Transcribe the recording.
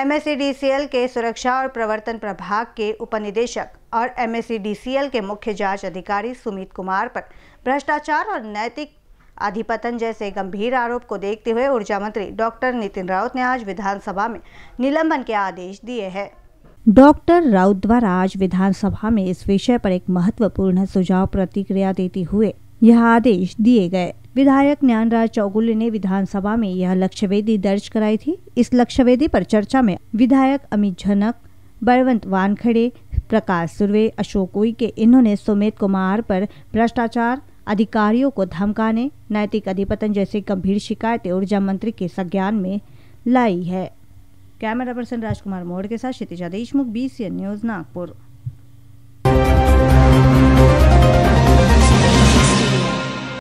M के सुरक्षा और प्रवर्तन प्रभाग के उपनिदेशक और एम के मुख्य जांच अधिकारी सुमित कुमार पर भ्रष्टाचार और नैतिक अधिपतन जैसे गंभीर आरोप को देखते हुए ऊर्जा मंत्री डॉक्टर नितिन राउत ने आज विधानसभा में निलंबन के आदेश दिए हैं डॉक्टर राउत द्वारा आज विधानसभा में इस विषय पर एक महत्वपूर्ण सुझाव प्रतिक्रिया देते हुए यह आदेश दिए गए विधायक ज्ञानराज चौगुले ने विधानसभा में यह लक्ष्यवेदी दर्ज कराई थी इस लक्ष्यवेदी पर चर्चा में विधायक अमित झनक बलवंत वानखड़े प्रकाश सुर्वे अशोक उइके इन्होंने सुमित कुमार पर भ्रष्टाचार अधिकारियों को धमकाने नैतिक अधिपतन जैसे गंभीर शिकायतें ऊर्जा मंत्री के संज्ञान में लाई है कैमरा पर्सन राजकुमार मोड़ के साथ क्षितिजा देशमुख बी न्यूज़ नागपुर